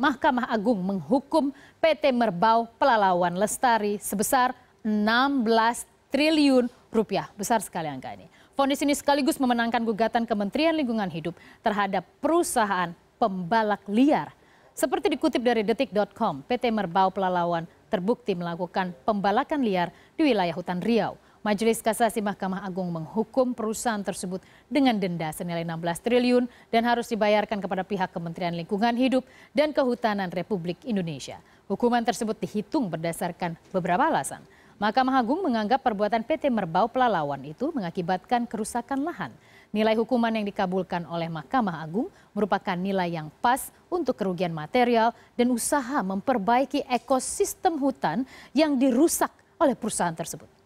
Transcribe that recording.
Mahkamah Agung menghukum PT Merbau Pelalawan Lestari sebesar 16 triliun rupiah. Besar sekali angka ini. Fonis ini sekaligus memenangkan gugatan Kementerian Lingkungan Hidup terhadap perusahaan pembalak liar. Seperti dikutip dari detik.com, PT Merbau Pelalawan terbukti melakukan pembalakan liar di wilayah hutan Riau. Majelis Kasasi Mahkamah Agung menghukum perusahaan tersebut dengan denda senilai 16 triliun dan harus dibayarkan kepada pihak Kementerian Lingkungan Hidup dan Kehutanan Republik Indonesia. Hukuman tersebut dihitung berdasarkan beberapa alasan. Mahkamah Agung menganggap perbuatan PT Merbau Pelalawan itu mengakibatkan kerusakan lahan. Nilai hukuman yang dikabulkan oleh Mahkamah Agung merupakan nilai yang pas untuk kerugian material dan usaha memperbaiki ekosistem hutan yang dirusak oleh perusahaan tersebut.